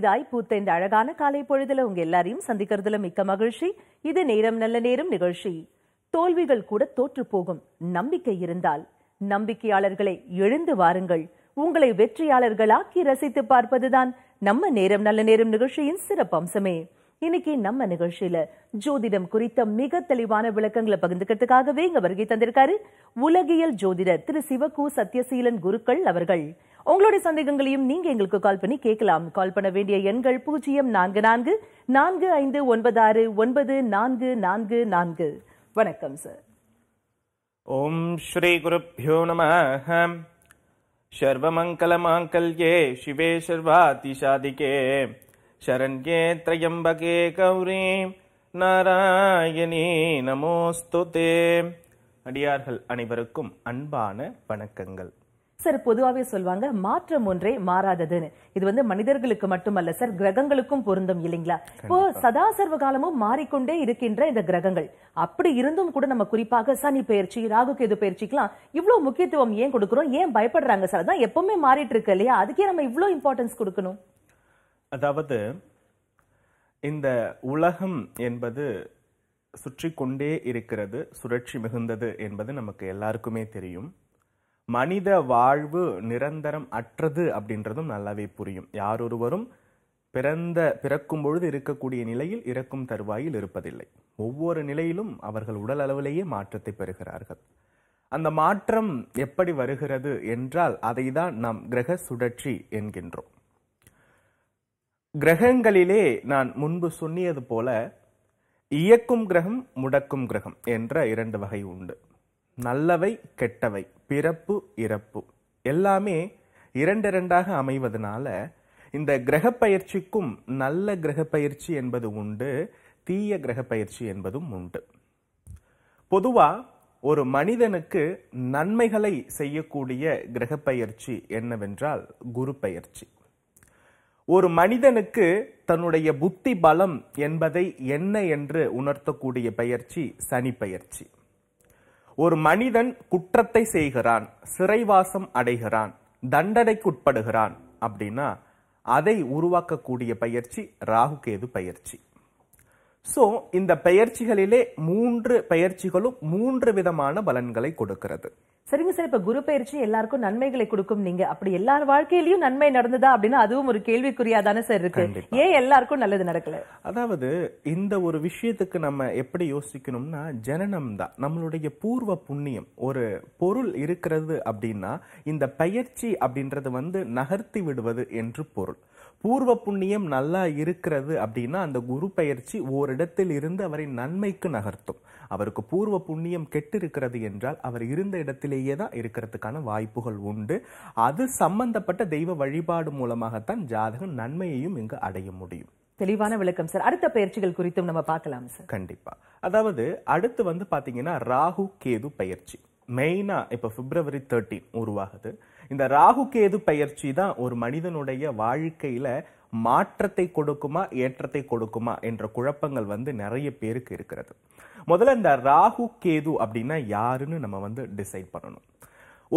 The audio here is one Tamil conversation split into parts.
புதிதாய் பூத்த இந்த அழகான காலை பொழுதுல உங்க எல்லாரையும் சந்திக்கிறதுல மிக்க மகிழ்ச்சி இது நேரம் நல்ல நேரம் நிகழ்ச்சி தோல்விகள் கூட தோற்று போகும் நம்பிக்கை இருந்தால் நம்பிக்கையாளர்களை எழுந்து வாருங்கள் உங்களை வெற்றியாளர்களாக்கி ரசித்து பார்ப்பதுதான் நம்ம நேரம் நல்ல நேரம் நிகழ்ச்சியின் சிறப்பு அம்சமே இன்னைக்கு நம்ம நிகழ்ச்சியில ஜோதிடம் குறித்த மிக தெளிவான விளக்கங்களை பகிர்ந்துக்கிறதுக்காகவே இங்க வருகை தந்திருக்காரு உலகியல் ஜோதிடர் திரு சிவகு சத்யசீலன் குருக்கள் அவர்கள் உங்களுடைய சந்தேகங்களையும் நீங்க எங்களுக்கு கால் பண்ணி கேட்கலாம் கால் பண்ண வேண்டிய எண்கள் பூஜ்ஜியம் நான்கு நான்கு நான்கு ஐந்து ஒன்பது ஆறு ஒன்பது நான்கு நான்கு நான்கு வணக்கம் சார் ஓம் ஸ்ரீ குருப்யோ நம சர்வமங்கலமாங்கல்யே சிவே சர்வாதிசாதிகே சரண்யே திரையம்பகே கௌரீம் நாராயணே நமோஸ்து அடியார்கள் அனைவருக்கும் அன்பான வணக்கங்கள் சார் பொதுவாகவே சொல்லுவாங்க மாற்றம் ஒன்றே மாறாததுன்னு இது வந்து மனிதர்களுக்கு மட்டுமல்ல சார் கிரகங்களுக்கும் பொருந்தும் இல்லைங்களா இப்போ சதாசர்வ காலமும் மாறிக்கொண்டே இருக்கின்ற இந்த கிரகங்கள் அப்படி இருந்தும் கூட நம்ம குறிப்பாக சனி பயிற்சி ராகு கேது பயிற்சிக்கெல்லாம் இவ்வளவு முக்கியத்துவம் ஏன் கொடுக்கிறோம் ஏன் பயப்படுறாங்க சார் தான் எப்பவுமே மாறிட்டு இருக்கு இல்லையா அதுக்கே நம்ம இவ்வளவு இம்பார்ட்டன்ஸ் கொடுக்கணும் அதாவது இந்த உலகம் என்பது சுற்றி கொண்டே இருக்கிறது சுழற்சி மிகுந்தது என்பது நமக்கு எல்லாருக்குமே தெரியும் மனித வாழ்வு நிரந்தரம் அற்றது அப்படின்றதும் நல்லாவே புரியும் யார் ஒருவரும் பிறந்த பிறக்கும் பொழுது இருக்கக்கூடிய நிலையில் இறக்கும் தருவாயில் இருப்பதில்லை ஒவ்வொரு நிலையிலும் அவர்கள் உடல் அளவிலேயே மாற்றத்தை பெறுகிறார்கள் அந்த மாற்றம் எப்படி வருகிறது என்றால் அதை தான் நாம் கிரக சுழற்சி என்கின்றோம் கிரகங்களிலே நான் முன்பு சொன்னியது போல இயக்கும் கிரகம் முடக்கும் கிரகம் என்ற இரண்டு வகை உண்டு நல்லவை கெட்டவை பிறப்பு இறப்பு எல்லாமே இரண்டிரண்டாக அமைவதனால இந்த கிரக பயிற்சிக்கும் நல்ல கிரக பயிற்சி என்பது உண்டு தீய கிரக பயிற்சி என்பதும் உண்டு பொதுவாக ஒரு மனிதனுக்கு நன்மைகளை செய்யக்கூடிய கிரக பயிற்சி என்னவென்றால் குரு பயிற்சி ஒரு மனிதனுக்கு தன்னுடைய புத்தி பலம் என்பதை என்ன என்று உணர்த்தக்கூடிய பயிற்சி சனி பயிற்சி ஒரு மனிதன் குற்றத்தை செய்கிறான் சிறைவாசம் அடைகிறான் தண்டனைக்குட்படுகிறான் அப்படின்னா அதை உருவாக்கக்கூடிய பயிற்சி ராகுகேது பயிற்சி ஸோ இந்த பெயர்ச்சிகளிலே மூன்று பெயர்ச்சிகளும் மூன்று விதமான பலன்களை கொடுக்கிறது சரிங்க சார் இப்ப குரு பயிற்சி எல்லாருக்கும் நன்மைகளை கொடுக்கும் நீங்க அப்படி எல்லார் வாழ்க்கையிலயும் நன்மை நடந்ததா அப்படின்னா அதுவும் ஒரு கேள்விக்குறியா தானே சார் இருக்கு ஏன் எல்லாருக்கும் நல்லது நடக்கல அதாவது இந்த ஒரு விஷயத்துக்கு நம்ம எப்படி யோசிக்கணும்னா ஜனனம் தான் நம்மளுடைய பூர்வ புண்ணியம் ஒரு பொருள் இருக்கிறது அப்படின்னா இந்த பயிற்சி அப்படின்றது வந்து நகர்த்தி விடுவது என்று பொருள் பூர்வ புண்ணியம் நல்லா இருக்கிறது அப்படின்னா அந்த குரு பயிற்சி ஓரிடத்தில் இருந்து அவரை நன்மைக்கு நகர்த்தும் அவருக்கு பூர்வ புண்ணியம் கெட்டு இருக்கிறது என்றால் அவர் இருந்த இடத்திலேயே தான் இருக்கிறதுக்கான வாய்ப்புகள் உண்டு அது சம்பந்தப்பட்ட தெய்வ வழிபாடு மூலமாகத்தான் ஜாதகம் நன்மையையும் இங்கு அடைய முடியும் தெளிவான விளக்கம் சார் அடுத்த பயிற்சிகள் குறித்தும் நம்ம பார்க்கலாம் சார் கண்டிப்பா அதாவது அடுத்து வந்து பாத்தீங்கன்னா ராகு கேது பயிற்சி மெயினா இப்ப பிப்ரவரி தேர்ட்டீன் உருவாகுது இந்த ராகு கேது பயிற்சி தான் ஒரு மனிதனுடைய வாழ்க்கையில மாற்றத்தை கொடுக்குமா ஏற்றத்தை கொடுக்குமா என்ற குழப்பங்கள் வந்து நிறைய பேருக்கு இருக்கிறது முதல்ல இந்த ராகு கேது அப்படின்னா யாருன்னு நம்ம வந்து டிசைட் பண்ணணும்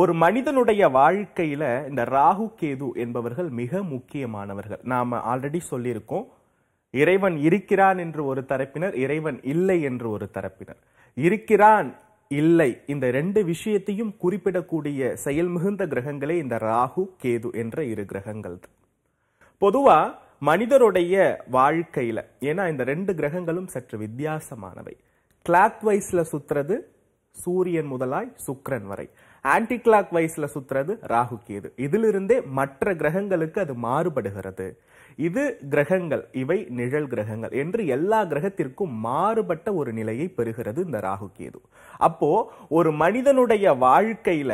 ஒரு மனிதனுடைய வாழ்க்கையில இந்த ராகு கேது என்பவர்கள் மிக முக்கியமானவர்கள் நாம ஆல்ரெடி சொல்லியிருக்கோம் இறைவன் இருக்கிறான் என்று ஒரு தரப்பினர் இறைவன் இல்லை என்று ஒரு தரப்பினர் இருக்கிறான் இல்லை இந்த ரெண்டு விஷயத்தையும் குறிப்பிடக்கூடிய செயல் மிகுந்த கிரகங்களே இந்த ராகு கேது என்ற இரு கிரகங்கள் பொதுவா மனிதருடைய வாழ்க்கையில ஏன்னா இந்த ரெண்டு கிரகங்களும் சற்று வித்தியாசமானவை கிளாக் வைஸ்ல சுத்துறது சூரியன் முதலாய் சுக்ரன் வரை ஆன்டி கிளாக் வைஸ்ல சுத்துறது ராகு கேது இதிலிருந்தே மற்ற கிரகங்களுக்கு அது மாறுபடுகிறது இது கிரகங்கள் இவை நிழல் கிரகங்கள் என்று எல்லா கிரகத்திற்கும் மாறுபட்ட ஒரு நிலையை பெறுகிறது இந்த ராகு கேது அப்போ ஒரு மனிதனுடைய வாழ்க்கையில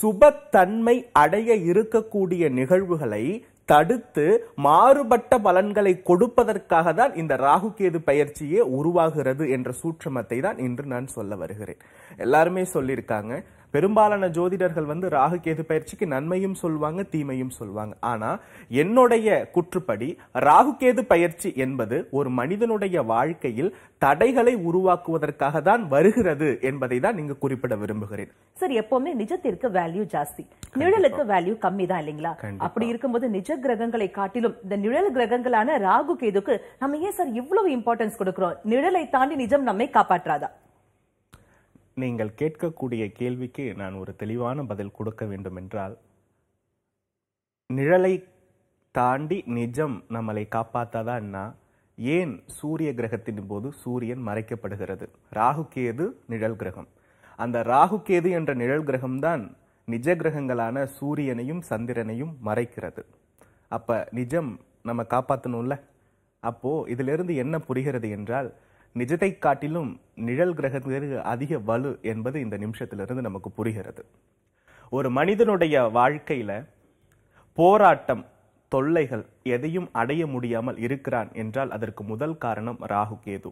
சுபத்தன்மை அடைய இருக்கக்கூடிய நிகழ்வுகளை தடுத்து மாறுபட்ட பலன்களை கொடுப்பதற்காக தான் இந்த ராகுகேது பயிற்சியே உருவாகிறது என்ற சூற்றமத்தை தான் இன்று நான் சொல்ல வருகிறேன் எல்லாருமே சொல்லியிருக்காங்க பெரும்பாலான ஜோதிடர்கள் வந்து ராகு கேது பயிற்சிக்கு நன்மையும் சொல்வாங்க தீமையும் சொல்வாங்க ஆனா என்னுடைய குற்றுப்படி ராகு கேது பயிற்சி என்பது ஒரு மனிதனுடைய வாழ்க்கையில் தடைகளை உருவாக்குவதற்காக தான் வருகிறது என்பதை தான் நீங்க குறிப்பிட விரும்புகிறேன் சார் எப்பவுமே நிஜத்திற்கு வேல்யூ ஜாஸ்தி நிழலுக்கு வேல்யூ கம்மி தான் இல்லைங்களா அப்படி இருக்கும்போது நிஜ கிரகங்களை காட்டிலும் இந்த நிழல் கிரகங்களான ராகு கேதுக்கு நம்ம ஏன் சார் இவ்வளவு இம்பார்ட்டன்ஸ் கொடுக்கிறோம் நிழலை தாண்டி நிஜம் நம்மை காப்பாற்றாதா நீங்கள் கேட்கக்கூடிய கேள்விக்கு நான் ஒரு தெளிவான பதில் கொடுக்க வேண்டுமென்றால் நிழலை தாண்டி நிஜம் நம்மளை காப்பாத்தாதான்னா ஏன் சூரிய கிரகத்தின் போது சூரியன் மறைக்கப்படுகிறது ராகு கேது நிழல் கிரகம் அந்த ராகு கேது என்ற நிழல் கிரகம்தான் நிஜ கிரகங்களான சூரியனையும் சந்திரனையும் மறைக்கிறது அப்போ நிஜம் நம்ம காப்பாற்றணும்ல அப்போது இதிலிருந்து என்ன புரிகிறது என்றால் நிஜத்தை காட்டிலும் நிழல் கிரகத்திற்கு அதிக வலு என்பது இந்த நிமிஷத்திலிருந்து நமக்கு புரிகிறது ஒரு மனிதனுடைய வாழ்க்கையில் போராட்டம் தொல்லைகள் எதையும் அடைய முடியாமல் இருக்கிறான் என்றால் அதற்கு முதல் காரணம் ராகு கேது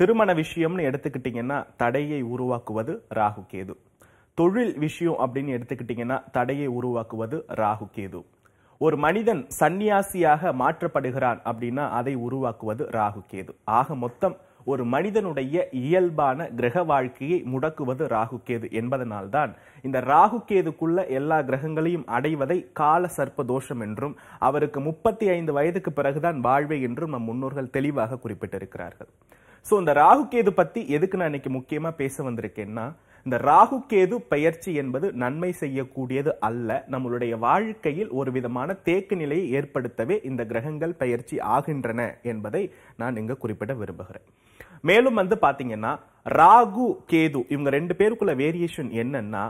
திருமண விஷயம்னு எடுத்துக்கிட்டிங்கன்னா தடையை உருவாக்குவது ராகு கேது தொழில் விஷயம் அப்படின்னு எடுத்துக்கிட்டிங்கன்னா தடையை உருவாக்குவது ராகு கேது ஒரு மனிதன் சந்நியாசியாக மாற்றப்படுகிறான் அப்படின்னா அதை உருவாக்குவது ராகு கேது ஆக மொத்தம் ஒரு மனிதனுடைய இயல்பான கிரக வாழ்க்கையை முடக்குவது ராகு கேது என்பதனால்தான் இந்த ராகு கேதுக்குள்ள எல்லா கிரகங்களையும் அடைவதை கால சர்ப்ப தோஷம் என்றும் அவருக்கு முப்பத்தி ஐந்து வயதுக்கு பிறகுதான் வாழ்வை என்றும் நம் முன்னோர்கள் தெளிவாக குறிப்பிட்டிருக்கிறார்கள் ஸோ இந்த ராகு கேது பத்தி எதுக்கு நான் இன்னைக்கு முக்கியமா பேச வந்திருக்கேன்னா இந்த ராகு கேது பெயர்ச்சி என்பது நன்மை செய்யக்கூடியது அல்ல நம்மளுடைய வாழ்க்கையில் ஒரு விதமான தேக்கு நிலையை ஏற்படுத்தவே இந்த கிரகங்கள் பெயர்ச்சி ஆகின்றன என்பதை நான் இங்கு குறிப்பிட விரும்புகிறேன் மேலும் வந்து பாத்தீங்கன்னா ராகு கேது இவங்க ரெண்டு பேருக்குள்ள வேரியேஷன் என்னன்னா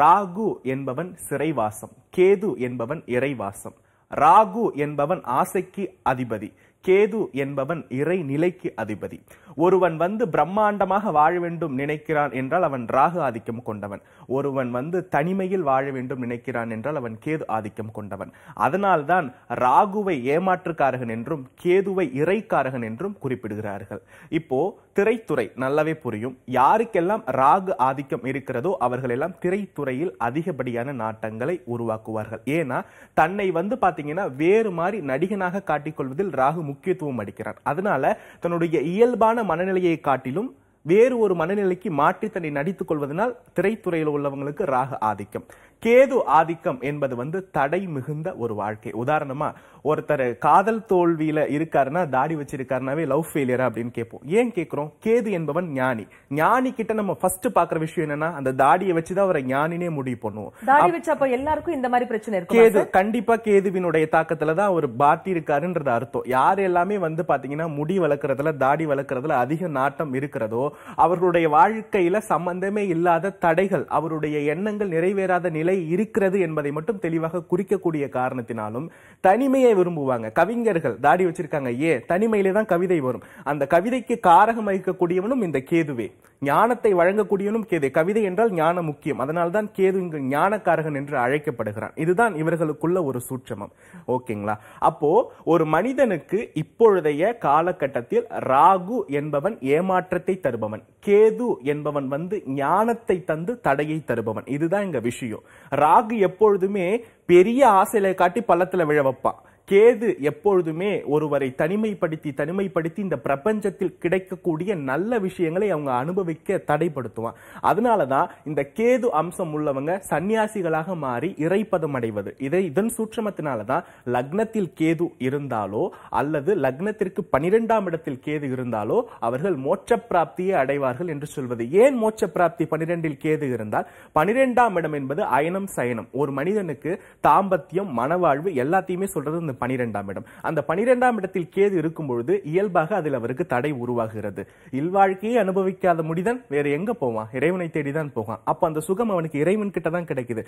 ராகு என்பவன் சிறைவாசம் கேது என்பவன் இறைவாசம் ராகு என்பவன் ஆசைக்கு அதிபதி கேது என்பவன் இறை நிலைக்கு அதிபதி ஒருவன் வந்து பிரம்மாண்டமாக வாழ வேண்டும் நினைக்கிறான் என்றால் அவன் ராகு ஆதிக்கம் கொண்டவன் ஒருவன் வந்து தனிமையில் வாழ வேண்டும் நினைக்கிறான் என்றால் அவன் கேது ஆதிக்கம் கொண்டவன் அதனால்தான் ராகுவை ஏமாற்றுக்காரகன் என்றும் கேதுவை இறைக்காரகன் என்றும் குறிப்பிடுகிறார்கள் இப்போ திரைத்துறை நல்லாவே புரியும் யாருக்கெல்லாம் ராகு ஆதிக்கம் இருக்கிறதோ அவர்கள் எல்லாம் திரைத்துறையில் அதிகப்படியான நாட்டங்களை உருவாக்குவார்கள் ஏன்னா தன்னை வந்து பாத்தீங்கன்னா வேறு மாதிரி நடிகனாக காட்டிக்கொள்வதில் ராகு முக்கியத்துவம் அளிக்கிறார் அதனால தன்னுடைய இயல்பான மனநிலையை காட்டிலும் வேறு ஒரு மனநிலைக்கு மாற்றி தன்னை நடித்துக் கொள்வதனால் திரைத்துறையில் உள்ளவங்களுக்கு ராக ஆதிக்கம் கேது ஆதிக்கம் என்பது வந்து தடை மிகுந்த ஒரு வாழ்க்கை உதாரணமா ஒருத்தர் காதல் தோல்வியில இருக்காருன்னா தாடி வச்சிருக்காருனாவே லவ் ஃபெயிலியரா அப்படின்னு கேட்போம் ஏன் கேட்கிறோம் கேது என்பவன் ஞானி ஞானி கிட்ட நம்ம ஃபர்ஸ்ட் பாக்குற விஷயம் என்னன்னா அந்த தாடியை வச்சுதான் அவரை ஞானினே முடிவு பண்ணுவோம் தாடி வச்சப்ப எல்லாருக்கும் இந்த மாதிரி பிரச்சனை இருக்கு கேது கண்டிப்பா கேதுவினுடைய தாக்கத்துல தான் ஒரு பாட்டி இருக்காருன்றது அர்த்தம் யார் எல்லாமே வந்து பாத்தீங்கன்னா முடி வளர்க்கறதுல தாடி வளர்க்கறதுல அதிக நாட்டம் இருக்கிறதோ அவர்களுடைய வாழ்க்கையில சம்பந்தமே இல்லாத தடைகள் அவருடைய எண்ணங்கள் நிறைவேறாத நிலை நிலை இருக்கிறது என்பதை மட்டும் தெளிவாக குறிக்கக்கூடிய காரணத்தினாலும் தனிமையை விரும்புவாங்க கவிஞர்கள் தாடி வச்சிருக்காங்க ஏ தனிமையிலே தான் கவிதை வரும் அந்த கவிதைக்கு காரகம் வகிக்கக்கூடியவனும் இந்த கேதுவே ஞானத்தை வழங்கக்கூடியவனும் கேது கவிதை என்றால் ஞானம் முக்கியம் தான் கேது இங்கு ஞானக்காரகன் என்று அழைக்கப்படுகிறான் இதுதான் இவர்களுக்குள்ள ஒரு சூட்சமம் ஓகேங்களா அப்போ ஒரு மனிதனுக்கு இப்பொழுதைய காலகட்டத்தில் ராகு என்பவன் ஏமாற்றத்தை தருபவன் கேது என்பவன் வந்து ஞானத்தை தந்து தடையை தருபவன் இதுதான் இங்க விஷயம் ராகு எப்பொழுதுமே பெரிய ஆசையில காட்டி பள்ளத்துல விழ வைப்பான் கேது எப்பொழுதுமே ஒருவரை தனிமைப்படுத்தி தனிமைப்படுத்தி இந்த பிரபஞ்சத்தில் கிடைக்கக்கூடிய நல்ல விஷயங்களை அவங்க அனுபவிக்க தடைப்படுத்துவான் அதனால தான் இந்த கேது அம்சம் உள்ளவங்க சன்னியாசிகளாக மாறி இறைப்பதம் அடைவது இதை இதன் சூற்றமத்தினால தான் லக்னத்தில் கேது இருந்தாலோ அல்லது லக்னத்திற்கு பனிரெண்டாம் இடத்தில் கேது இருந்தாலோ அவர்கள் மோட்ச பிராப்தியை அடைவார்கள் என்று சொல்வது ஏன் மோட்ச பிராப்தி பனிரெண்டில் கேது இருந்தால் பனிரெண்டாம் இடம் என்பது அயனம் சயனம் ஒரு மனிதனுக்கு தாம்பத்தியம் மனவாழ்வு எல்லாத்தையுமே சொல்றது இந்த பனிரெண்டாம் இடம் அந்த பனிரெண்டாம் இடத்தில் கேது இருக்கும் பொழுது இயல்பாக அதில் அவருக்கு தடை உருவாகிறது இல்வாழ்க்கையை அனுபவிக்காத முடிதன் வேற எங்க போவான் இறைவனை தேடிதான் போவான் அப்ப அந்த சுகம் அவனுக்கு இறைவன் கிட்ட தான் கிடைக்குது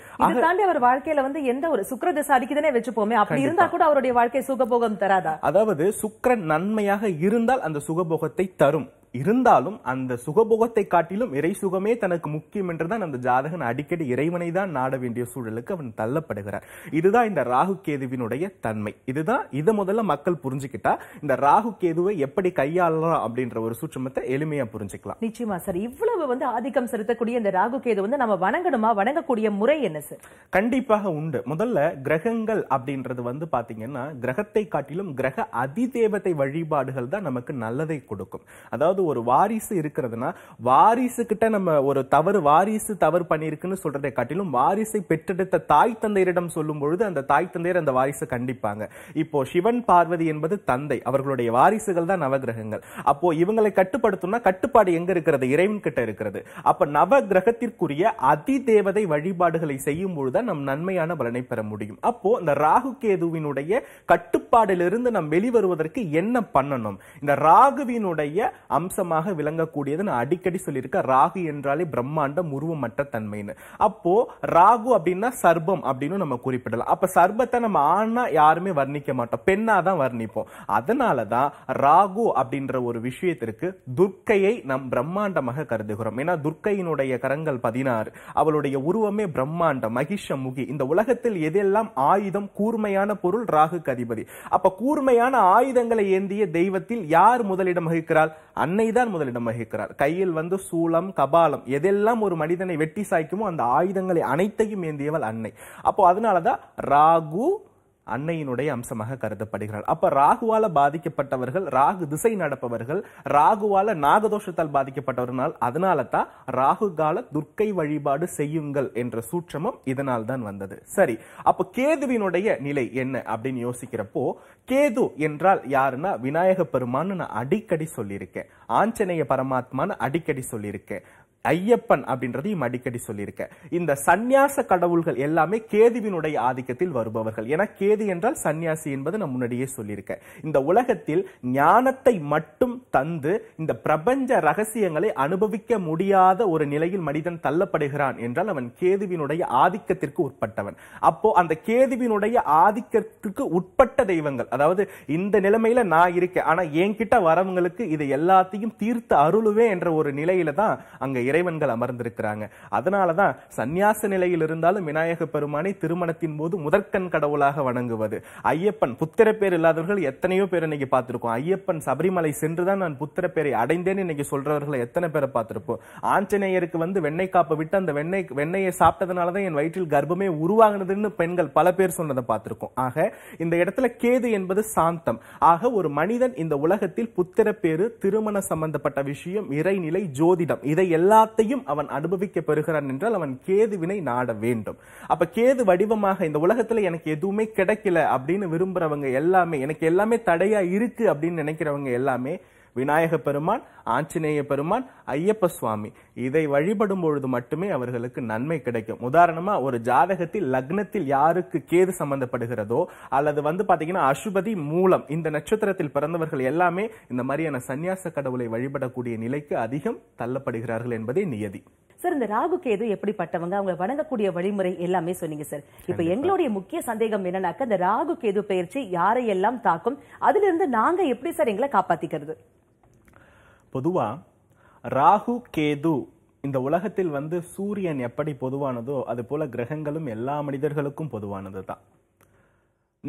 தாண்டி அவர் வாழ்க்கையில வந்து எந்த ஒரு சுக்கர திசாதிக்குதானே வச்சுப்போமே அப்படி இருந்தா கூட அவருடைய வாழ்க்கை சுகபோகம் தராதா அதாவது சுக்கரன் நன்மையாக இருந்தால் அந்த சுகபோகத்தை தரும் இருந்தாலும் அந்த சுகபோகத்தை காட்டிலும் இறை சுகமே தனக்கு முக்கியம் என்றுதான் அந்த ஜாதகன் அடிக்கடி இறைவனை தான் நாட வேண்டிய சூழலுக்கு அவன் தள்ளப்படுகிறார் இதுதான் இந்த ராகு கேதுவினுடைய தன்மை இதுதான் இதை முதல்ல மக்கள் புரிஞ்சுக்கிட்டா இந்த ராகு கேதுவை எப்படி கையாளலாம் அப்படின்ற ஒரு சூற்றுமத்தை எளிமையா புரிஞ்சுக்கலாம் நிச்சயமா சார் இவ்வளவு வந்து ஆதிக்கம் செலுத்தக்கூடிய இந்த ராகு கேது வந்து நம்ம வணங்கணுமா வணங்கக்கூடிய முறை என்ன சார் கண்டிப்பாக உண்டு முதல்ல கிரகங்கள் அப்படின்றது வந்து பாத்தீங்கன்னா கிரகத்தை காட்டிலும் கிரக அதிதேவத்தை வழிபாடுகள் தான் நமக்கு நல்லதை கொடுக்கும் அதாவது ஒரு வாரிசு இருக்கிறதுனா வாரிசு கிட்ட நம்ம ஒரு தவறு வாரிசு தவறு பண்ணியிருக்குன்னு சொல்றதை காட்டிலும் வாரிசை பெற்றெடுத்த தாய் தந்தையரிடம் சொல்லும் பொழுது அந்த தாய் தந்தையர் அந்த வாரிசை கண்டிப்பாங்க இப்போ சிவன் பார்வதி என்பது தந்தை அவர்களுடைய வாரிசுகள் தான் நவகிரகங்கள் அப்போ இவங்களை கட்டுப்படுத்தும்னா கட்டுப்பாடு எங்க இருக்கிறது இறைவன் கிட்ட இருக்கிறது அப்ப நவ கிரகத்திற்குரிய அதி தேவதை வழிபாடுகளை செய்யும் பொழுதுதான் நம் நன்மையான பலனை பெற முடியும் அப்போ இந்த ராகு கேதுவினுடைய கட்டுப்பாடிலிருந்து நம் வெளிவருவதற்கு என்ன பண்ணணும் இந்த ராகுவினுடைய அம்ச அம்சமாக விளங்கக்கூடியதுன்னு அடிக்கடி சொல்லியிருக்க ராகு என்றாலே பிரம்மாண்டம் உருவமற்ற தன்மைன்னு அப்போ ராகு அப்படின்னா சர்பம் அப்படின்னு நம்ம குறிப்பிடலாம் அப்ப சர்பத்தை நம்ம ஆணா யாருமே வர்ணிக்க மாட்டோம் பெண்ணா தான் வர்ணிப்போம் அதனாலதான் ராகு அப்படின்ற ஒரு விஷயத்திற்கு துர்க்கையை நம் பிரம்மாண்டமாக கருதுகிறோம் ஏன்னா துர்க்கையினுடைய கரங்கள் பதினாறு அவளுடைய உருவமே பிரம்மாண்டம் மகிஷ முகி இந்த உலகத்தில் எதெல்லாம் ஆயுதம் கூர்மையான பொருள் ராகு கதிபதி அப்ப கூர்மையான ஆயுதங்களை ஏந்திய தெய்வத்தில் யார் முதலிடம் வகிக்கிறாள் தன்னை தான் முதலிடம் வகிக்கிறார் கையில் வந்து சூளம் கபாலம் எதெல்லாம் ஒரு மனிதனை வெட்டி சாய்க்குமோ அந்த ஆயுதங்களை அனைத்தையும் ஏந்தியவள் அன்னை அப்போ அதனாலதான் ராகு அன்னையினுடைய அம்சமாக கருதப்படுகிறார் அப்ப ராகுவால பாதிக்கப்பட்டவர்கள் ராகு திசை நடப்பவர்கள் ராகுவால நாகதோஷத்தால் பாதிக்கப்பட்டவர்களால் அதனால தான் ராகு கால துர்க்கை வழிபாடு செய்யுங்கள் என்ற சூற்றமும் இதனால் தான் வந்தது சரி அப்ப கேதுவினுடைய நிலை என்ன அப்படின்னு யோசிக்கிறப்போ கேது என்றால் யாருன்னா விநாயக பெருமான்னு நான் அடிக்கடி சொல்லியிருக்கேன் ஆஞ்சநேய பரமாத்மான்னு அடிக்கடி சொல்லியிருக்கேன் ஐயப்பன் அப்படின்றதையும் அடிக்கடி சொல்லியிருக்கேன் இந்த சந்நியாச கடவுள்கள் எல்லாமே கேதுவினுடைய ஆதிக்கத்தில் வருபவர்கள் என கேது என்றால் சன்னியாசி என்பது நான் முன்னாடியே சொல்லியிருக்கேன் இந்த உலகத்தில் ஞானத்தை மட்டும் தந்து இந்த பிரபஞ்ச ரகசியங்களை அனுபவிக்க முடியாத ஒரு நிலையில் மனிதன் தள்ளப்படுகிறான் என்றால் அவன் கேதுவினுடைய ஆதிக்கத்திற்கு உட்பட்டவன் அப்போ அந்த கேதுவினுடைய ஆதிக்கத்திற்கு உட்பட்ட தெய்வங்கள் அதாவது இந்த நிலைமையில நான் இருக்கேன் ஆனா என்கிட்ட வரவங்களுக்கு இது எல்லாத்தையும் தீர்த்து அருளுவேன் என்ற ஒரு நிலையில தான் அங்க இறைவன்கள் அமர்ந்திருக்கிறாங்க தான் சந்நியாச நிலையில் இருந்தாலும் விநாயக பெருமானை திருமணத்தின் போது முதற்கண் கடவுளாக வணங்குவது ஐயப்பன் புத்திர பேர் இல்லாதவர்கள் எத்தனையோ பேர் இன்னைக்கு பார்த்திருக்கோம் ஐயப்பன் சபரிமலை சென்றுதான் நான் புத்திர பேரை அடைந்தேன்னு இன்னைக்கு சொல்றவர்களை எத்தனை பேரை பார்த்திருப்போம் ஆஞ்சநேயருக்கு வந்து வெண்ணெய் காப்பை விட்டு அந்த வெண்ணெய் வெண்ணெயை தான் என் வயிற்றில் கர்ப்பமே உருவாகினதுன்னு பெண்கள் பல பேர் சொன்னதை பார்த்திருக்கோம் ஆக இந்த இடத்துல கேது என்பது சாந்தம் ஆக ஒரு மனிதன் இந்த உலகத்தில் புத்திர பேரு திருமண சம்பந்தப்பட்ட விஷயம் இறைநிலை ஜோதிடம் இதை எல்லா எல்லாத்தையும் அவன் அனுபவிக்க பெறுகிறான் என்றால் அவன் கேதுவினை நாட வேண்டும் அப்ப கேது வடிவமாக இந்த உலகத்துல எனக்கு எதுவுமே கிடைக்கல அப்படின்னு விரும்புறவங்க எல்லாமே எனக்கு எல்லாமே தடையா இருக்கு அப்படின்னு நினைக்கிறவங்க எல்லாமே விநாயக பெருமான் ஆஞ்சநேய பெருமான் ஐயப்ப சுவாமி இதை வழிபடும் பொழுது மட்டுமே அவர்களுக்கு நன்மை கிடைக்கும் உதாரணமா ஒரு ஜாதகத்தில் லக்னத்தில் யாருக்கு கேது சம்பந்தப்படுகிறதோ அல்லது வந்து பாத்தீங்கன்னா அசுபதி மூலம் இந்த நட்சத்திரத்தில் பிறந்தவர்கள் எல்லாமே இந்த மாதிரியான சன்னியாச கடவுளை வழிபடக்கூடிய நிலைக்கு அதிகம் தள்ளப்படுகிறார்கள் என்பதே நியதி சார் இந்த ராகு கேது எப்படிப்பட்டவங்க அவங்க வணங்கக்கூடிய வழிமுறை எல்லாமே சொன்னீங்க சார் இப்ப எங்களுடைய முக்கிய சந்தேகம் என்னன்னாக்க இந்த ராகு கேது பயிற்சி யாரையெல்லாம் தாக்கும் அதுல இருந்து நாங்க எப்படி சார் எங்களை காப்பாத்திக்கிறது பொதுவா ராகு கேது இந்த உலகத்தில் வந்து சூரியன் எப்படி பொதுவானதோ அது போல கிரகங்களும் எல்லா மனிதர்களுக்கும் பொதுவானது தான்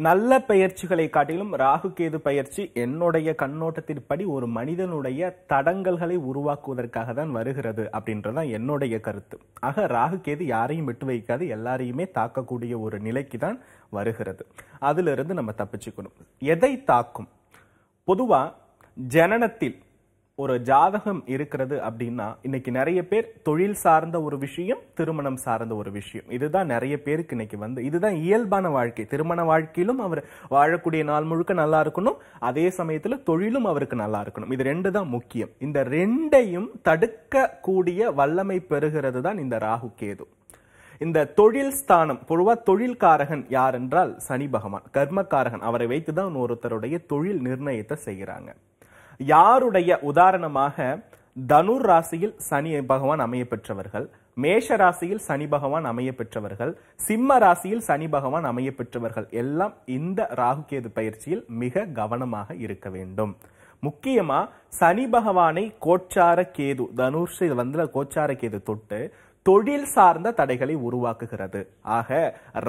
நல்ல பயிற்சிகளை காட்டிலும் ராகு கேது பயிற்சி என்னுடைய கண்ணோட்டத்திற்படி ஒரு மனிதனுடைய தடங்கல்களை உருவாக்குவதற்காக தான் வருகிறது அப்படின்றதான் என்னுடைய கருத்து ஆக ராகு கேது யாரையும் விட்டு வைக்காது எல்லாரையுமே தாக்கக்கூடிய ஒரு நிலைக்கு தான் வருகிறது அதிலிருந்து நம்ம தப்பிச்சுக்கணும் எதை தாக்கும் பொதுவாக ஜனனத்தில் ஒரு ஜாதகம் இருக்கிறது அப்படின்னா இன்னைக்கு நிறைய பேர் தொழில் சார்ந்த ஒரு விஷயம் திருமணம் சார்ந்த ஒரு விஷயம் இதுதான் நிறைய பேருக்கு இன்னைக்கு வந்து இதுதான் இயல்பான வாழ்க்கை திருமண வாழ்க்கையிலும் அவர் வாழக்கூடிய நாள் முழுக்க நல்லா இருக்கணும் அதே சமயத்தில் தொழிலும் அவருக்கு நல்லா இருக்கணும் இது ரெண்டு தான் முக்கியம் இந்த ரெண்டையும் தடுக்கக்கூடிய வல்லமை பெறுகிறது தான் இந்த ராகு கேது இந்த தொழில் ஸ்தானம் பொதுவாக தொழில்காரகன் யார் என்றால் சனி பகவான் கர்மக்காரகன் அவரை வைத்து தான் ஒருத்தருடைய தொழில் நிர்ணயத்தை செய்கிறாங்க யாருடைய உதாரணமாக தனுர் ராசியில் சனி பகவான் அமைய பெற்றவர்கள் மேஷ ராசியில் சனி பகவான் அமைய பெற்றவர்கள் சிம்ம ராசியில் சனி பகவான் அமைய பெற்றவர்கள் எல்லாம் இந்த ராகுகேது பயிற்சியில் மிக கவனமாக இருக்க வேண்டும் முக்கியமா சனி பகவானை கோச்சார கேது தனுஷ் வந்து கோச்சார கேது தொட்டு தொழில் சார்ந்த தடைகளை உருவாக்குகிறது ஆக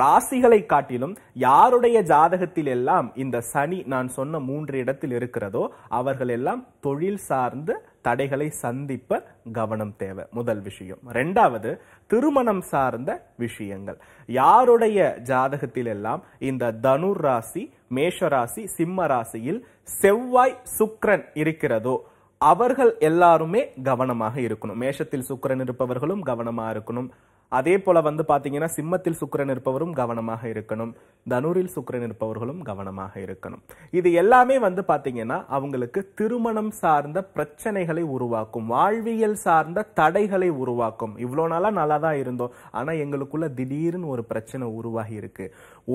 ராசிகளை காட்டிலும் யாருடைய ஜாதகத்தில் எல்லாம் இந்த சனி நான் சொன்ன மூன்று இடத்தில் இருக்கிறதோ அவர்கள் எல்லாம் தொழில் சார்ந்து தடைகளை சந்திப்ப கவனம் தேவை முதல் விஷயம் ரெண்டாவது திருமணம் சார்ந்த விஷயங்கள் யாருடைய ஜாதகத்தில் எல்லாம் இந்த தனுர் ராசி மேஷராசி சிம்ம ராசியில் செவ்வாய் சுக்ரன் இருக்கிறதோ அவர்கள் எல்லாருமே கவனமாக இருக்கணும் மேஷத்தில் சுக்கரன் இருப்பவர்களும் கவனமாக இருக்கணும் அதே போல வந்து பாத்தீங்கன்னா சிம்மத்தில் சுக்கரன் இருப்பவரும் கவனமாக இருக்கணும் தனூரில் சுக்கரன் இருப்பவர்களும் கவனமாக இருக்கணும் இது எல்லாமே வந்து பாத்தீங்கன்னா அவங்களுக்கு திருமணம் சார்ந்த பிரச்சனைகளை உருவாக்கும் வாழ்வியல் சார்ந்த தடைகளை உருவாக்கும் இவ்வளோ நாளாக நல்லா தான் இருந்தோம் ஆனால் எங்களுக்குள்ள திடீர்னு ஒரு பிரச்சனை உருவாகி இருக்கு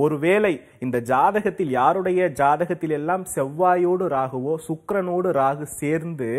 ஒருவேளை இந்த ஜாதகத்தில் யாருடைய ஜாதகத்தில் எல்லாம் செவ்வாயோடு ராகுவோ சுக்கரனோடு ராகு சேர்ந்து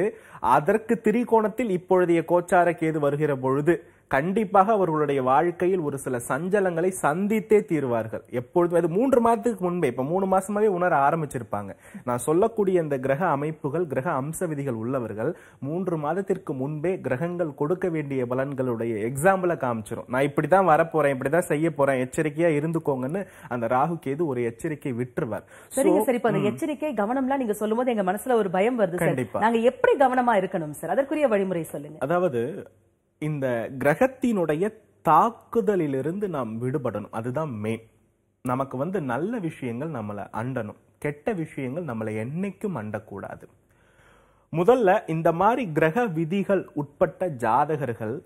அதற்கு திரிகோணத்தில் இப்பொழுதைய கோச்சார கேது வருகிற பொழுது கண்டிப்பாக அவர்களுடைய வாழ்க்கையில் ஒரு சில சஞ்சலங்களை சந்தித்தே தீர்வார்கள் எப்பொழுதும் அது மூன்று மாதத்துக்கு முன்பே இப்போ மூணு மாசமாவே உணர ஆரம்பிச்சிருப்பாங்க நான் சொல்லக்கூடிய இந்த கிரக அமைப்புகள் கிரக அம்ச விதிகள் உள்ளவர்கள் மூன்று மாதத்திற்கு முன்பே கிரகங்கள் கொடுக்க வேண்டிய பலன்களுடைய எக்ஸாம்பிளை காமிச்சிடும் நான் இப்படி தான் வரப்போறேன் இப்படி தான் செய்ய போறேன் எச்சரிக்கையா இருந்துக்கோங்கன்னு அந்த ராகு கேது ஒரு எச்சரிக்கை விட்டுருவார் சரிங்க சார் இப்போ அந்த எச்சரிக்கை கவனம்லாம் நீங்க போது எங்க மனசுல ஒரு பயம் வருது கண்டிப்பா நாங்க எப்படி கவனமா இருக்கணும் சார் அதற்குரிய வழிமுறை சொல்லுங்க அதாவது இந்த கிரகத்தினுடைய தாக்குதலிலிருந்து நாம் விடுபடணும் அதுதான் மெயின் நமக்கு வந்து நல்ல விஷயங்கள் நம்மளை அண்டணும் கெட்ட விஷயங்கள் நம்மளை என்றைக்கும் அண்டக்கூடாது முதல்ல இந்த மாதிரி கிரக விதிகள் உட்பட்ட ஜாதகர்கள்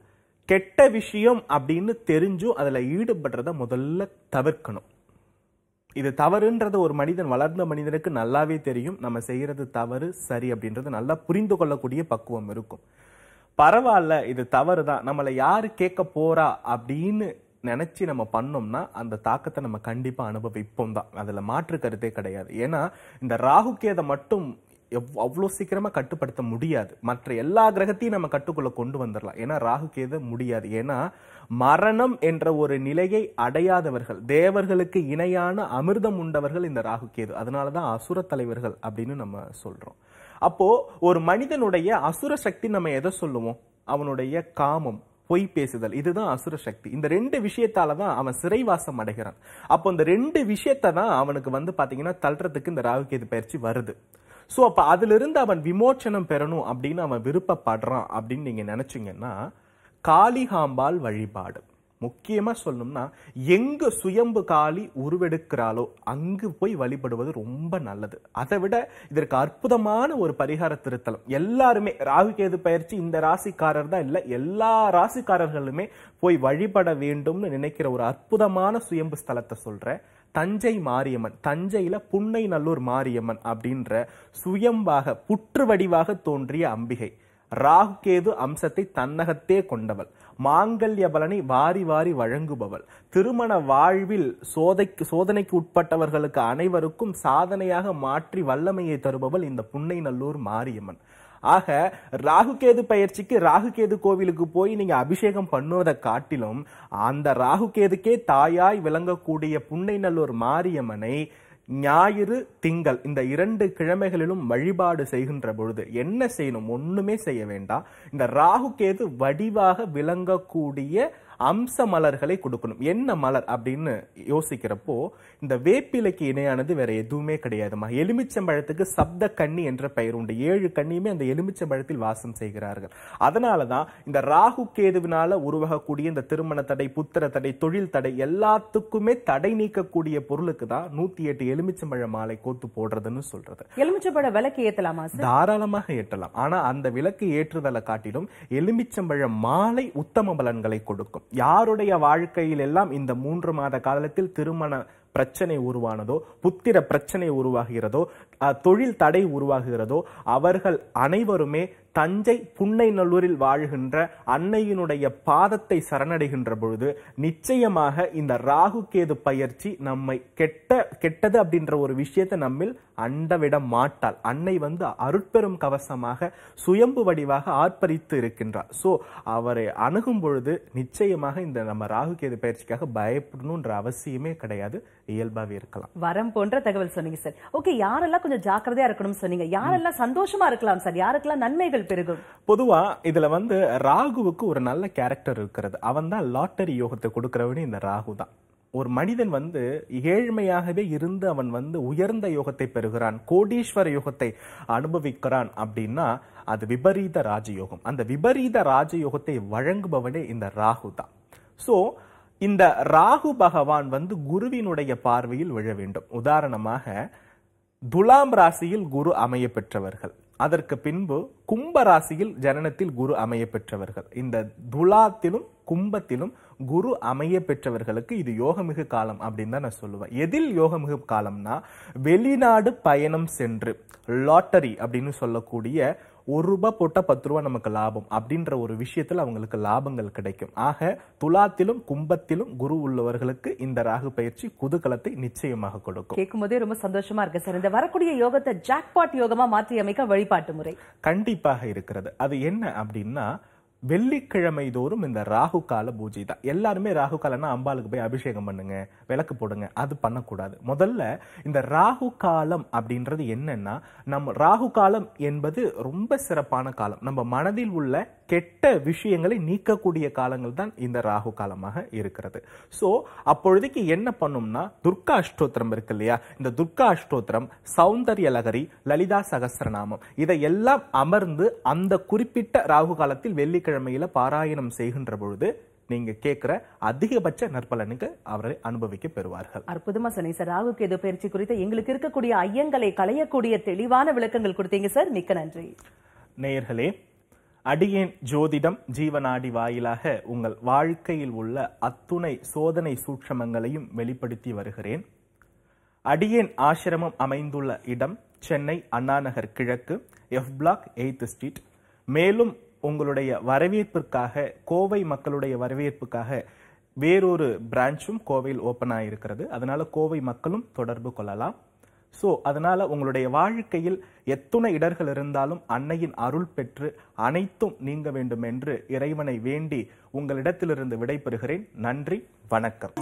கெட்ட விஷயம் அப்படின்னு தெரிஞ்சும் அதில் ஈடுபடுறத முதல்ல தவிர்க்கணும் இது தவறுன்றது ஒரு மனிதன் வளர்ந்த மனிதனுக்கு நல்லாவே தெரியும் நம்ம செய்கிறது தவறு சரி அப்படின்றது நல்லா புரிந்து கொள்ளக்கூடிய பக்குவம் இருக்கும் பரவாயில்ல இது தவறு தான் நம்மளை யார் கேட்க போறா அப்படின்னு நினச்சி நம்ம பண்ணோம்னா அந்த தாக்கத்தை நம்ம கண்டிப்பாக அனுபவிப்போம் தான் அதில் மாற்று கருத்தே கிடையாது ஏன்னா இந்த ராகு கேதை மட்டும் எவ் அவ்வளோ சீக்கிரமாக கட்டுப்படுத்த முடியாது மற்ற எல்லா கிரகத்தையும் நம்ம கட்டுக்குள்ளே கொண்டு வந்துடலாம் ஏன்னா கேதை முடியாது ஏன்னா மரணம் என்ற ஒரு நிலையை அடையாதவர்கள் தேவர்களுக்கு இணையான அமிர்தம் உண்டவர்கள் இந்த ராகு கேது அதனால தான் அசுர தலைவர்கள் அப்படின்னு நம்ம சொல்கிறோம் அப்போ ஒரு மனிதனுடைய அசுர சக்தி நம்ம எதை சொல்லுவோம் அவனுடைய காமம் பொய் பேசுதல் இதுதான் அசுர சக்தி இந்த ரெண்டு விஷயத்தால தான் அவன் சிறைவாசம் அடைகிறான் அப்போ இந்த ரெண்டு விஷயத்தை தான் அவனுக்கு வந்து பாத்தீங்கன்னா தள்ளுறதுக்கு இந்த ராகுகேது பயிற்சி வருது ஸோ அப்போ அதிலிருந்து அவன் விமோச்சனம் பெறணும் அப்படின்னு அவன் விருப்பப்படுறான் அப்படின்னு நீங்க நினைச்சீங்கன்னா காளிகாம்பால் வழிபாடு முக்கியமாக சொல்லணும்னா எங்கே சுயம்பு காளி உருவெடுக்கிறாளோ அங்கு போய் வழிபடுவது ரொம்ப நல்லது அதை விட இதற்கு அற்புதமான ஒரு பரிகார திருத்தலம் எல்லாருமே ராகு கேது பயிற்சி இந்த ராசிக்காரர் தான் இல்லை எல்லா ராசிக்காரர்களுமே போய் வழிபட வேண்டும்னு நினைக்கிற ஒரு அற்புதமான சுயம்பு ஸ்தலத்தை சொல்கிறேன் தஞ்சை மாரியம்மன் தஞ்சையில் புன்னை நல்லூர் மாரியம்மன் அப்படின்ற சுயம்பாக புற்று வடிவாக தோன்றிய அம்பிகை ராகு கேது அம்சத்தை தன்னகத்தே கொண்டவள் மாங்கல்ய பலனை வாரி வாரி வழங்குபவள் திருமண வாழ்வில் சோதைக்கு சோதனைக்கு உட்பட்டவர்களுக்கு அனைவருக்கும் சாதனையாக மாற்றி வல்லமையை தருபவள் இந்த புன்னை நல்லூர் மாரியம்மன் ஆக ராகுகேது பயிற்சிக்கு ராகுகேது கோவிலுக்கு போய் நீங்க அபிஷேகம் பண்ணுவதை காட்டிலும் அந்த ராகுகேதுக்கே தாயாய் விளங்கக்கூடிய புன்னைநல்லூர் மாரியம்மனை ஞாயிறு திங்கள் இந்த இரண்டு கிழமைகளிலும் வழிபாடு செய்கின்ற பொழுது என்ன செய்யணும் ஒண்ணுமே செய்ய வேண்டாம் இந்த ராகு கேது வடிவாக விளங்கக்கூடிய அம்ச மலர்களை கொடுக்கணும் என்ன மலர் அப்படின்னு யோசிக்கிறப்போ இந்த வேப்பிலைக்கு இணையானது வேற எதுவுமே கிடையாதுமா எலுமிச்சம்பழத்துக்கு சப்த கண்ணி என்ற பெயர் உண்டு ஏழு கண்ணியுமே அந்த எலுமிச்சம்பழத்தில் வாசம் செய்கிறார்கள் அதனால தான் இந்த ராகு கேதுவினால உருவாகக்கூடிய இந்த திருமண தடை புத்திர தடை தொழில் தடை எல்லாத்துக்குமே தடை நீக்கக்கூடிய பொருளுக்கு தான் நூத்தி எட்டு எலுமிச்சம்பழ மாலை கோத்து போடுறதுன்னு சொல்றது எலுமிச்சம்பழ விளக்கு ஏற்றலாமா தாராளமாக ஏற்றலாம் ஆனா அந்த விளக்கு ஏற்றுதலை காட்டிலும் எலுமிச்சம்பழ மாலை உத்தம பலன்களை கொடுக்கும் யாருடைய வாழ்க்கையில் எல்லாம் இந்த மூன்று மாத காலத்தில் திருமண பிரச்சனை உருவானதோ புத்திர பிரச்சனை உருவாகிறதோ தொழில் தடை உருவாகிறதோ அவர்கள் அனைவருமே தஞ்சை புன்னை நல்லூரில் வாழ்கின்ற அன்னையினுடைய பாதத்தை சரணடைகின்ற பொழுது நிச்சயமாக இந்த ராகு கேது பயிற்சி நம்மை கெட்ட கெட்டது அப்படின்ற ஒரு விஷயத்தை நம்மில் அண்டவிட மாட்டாள் அன்னை வந்து அருட்பெரும் கவசமாக சுயம்பு வடிவாக ஆர்ப்பரித்து இருக்கின்றார் ஸோ அவரை அணுகும் பொழுது நிச்சயமாக இந்த நம்ம ராகு கேது பயிற்சிக்காக பயப்படணுன்ற அவசியமே கிடையாது இயல்பாகவே இருக்கலாம் வரம் போன்ற தகவல் சொன்னீங்க சார் ஓகே யாரெல்லாம் கொஞ்சம் ஜாக்கிரதையா இருக்கணும்னு சொன்னீங்க யாரெல்லாம் சந்தோஷமா இருக்கலாம் சார் யாருக்கெல்லாம் நன்மைகள் பெருகும் பொதுவா இதுல வந்து ராகுவுக்கு ஒரு நல்ல கேரக்டர் இருக்கிறது அவன் தான் லாட்டரி யோகத்தை கொடுக்கிறவனே இந்த ராகு தான் ஒரு மனிதன் வந்து ஏழ்மையாகவே இருந்து அவன் வந்து உயர்ந்த யோகத்தை பெறுகிறான் கோடீஸ்வர யோகத்தை அனுபவிக்கிறான் அப்படின்னா அது விபரீத ராஜயோகம் அந்த விபரீத ராஜயோகத்தை வழங்குபவனே இந்த ராகு தான் ஸோ இந்த ராகு பகவான் வந்து குருவினுடைய பார்வையில் விழ வேண்டும் உதாரணமாக துலாம் ராசியில் குரு அமைய பெற்றவர்கள் அதற்கு பின்பு கும்பராசியில் ஜனனத்தில் குரு அமைய பெற்றவர்கள் இந்த துலாத்திலும் கும்பத்திலும் குரு அமைய பெற்றவர்களுக்கு இது யோகமிகு காலம் அப்படின்னு தான் நான் சொல்லுவேன் எதில் யோகமிகு காலம்னா வெளிநாடு பயணம் சென்று லாட்டரி அப்படின்னு சொல்லக்கூடிய ஒரு ரூபாய் போட்டால் பத்து ரூபா நமக்கு லாபம் அப்படின்ற ஒரு விஷயத்தில் அவங்களுக்கு லாபங்கள் கிடைக்கும் ஆக துலாத்திலும் கும்பத்திலும் குரு உள்ளவர்களுக்கு இந்த ராகு பயிற்சி குதுகலத்தை நிச்சயமாக கொடுக்கும் போதே ரொம்ப சந்தோஷமா இருக்கு சார் இந்த வரக்கூடிய யோகத்தை ஜாக்பாட் யோகமா மாற்றி அமைக்க வழிபாட்டு முறை கண்டிப்பாக இருக்கிறது அது என்ன அப்படின்னா வெள்ளிக்கிழமை தோறும் இந்த ராகு கால பூஜை தான் எல்லாருமே ராகு காலம்னா அம்பாளுக்கு போய் அபிஷேகம் பண்ணுங்க விளக்கு போடுங்க அது பண்ணக்கூடாது முதல்ல இந்த ராகு காலம் அப்படின்றது என்னன்னா நம்ம ராகு காலம் என்பது ரொம்ப சிறப்பான காலம் நம்ம மனதில் உள்ள கெட்ட விஷயங்களை நீக்கக்கூடிய காலங்கள் தான் இந்த ராகு காலமாக இருக்கிறது ஸோ அப்பொழுதுக்கு என்ன பண்ணும்னா துர்கா அஷ்டோத்திரம் இருக்கு இல்லையா இந்த துர்கா அஷ்டோத்திரம் சௌந்தர்ய லகரி லலிதா இதை இதையெல்லாம் அமர்ந்து அந்த குறிப்பிட்ட ராகு காலத்தில் வெள்ளிக்கிழமையில பாராயணம் செய்கின்ற பொழுது நீங்க கேட்கிற அதிகபட்ச நற்பலனுக்கு அவரை அனுபவிக்க பெறுவார்கள் அற்புதமா சொன்னீங்க சார் ராகு கேது பயிற்சி குறித்து எங்களுக்கு இருக்கக்கூடிய ஐயங்களை களையக்கூடிய தெளிவான விளக்கங்கள் கொடுத்தீங்க சார் மிக்க நன்றி நேயர்களே அடியேன் ஜோதிடம் ஜீவனாடி வாயிலாக உங்கள் வாழ்க்கையில் உள்ள அத்துணை சோதனை சூட்சமங்களையும் வெளிப்படுத்தி வருகிறேன் அடியேன் ஆசிரமம் அமைந்துள்ள இடம் சென்னை அண்ணாநகர் கிழக்கு எஃப் பிளாக் எய்த் ஸ்ட்ரீட் மேலும் உங்களுடைய வரவேற்புக்காக கோவை மக்களுடைய வரவேற்புக்காக வேறொரு பிரான்ச்சும் கோவையில் ஓப்பன் ஆகிருக்கிறது அதனால் கோவை மக்களும் தொடர்பு கொள்ளலாம் ஸோ அதனால் உங்களுடைய வாழ்க்கையில் எத்தனை இடர்கள் இருந்தாலும் அன்னையின் அருள் பெற்று அனைத்தும் நீங்க வேண்டும் என்று இறைவனை வேண்டி உங்களிடத்திலிருந்து விடைபெறுகிறேன் நன்றி வணக்கம்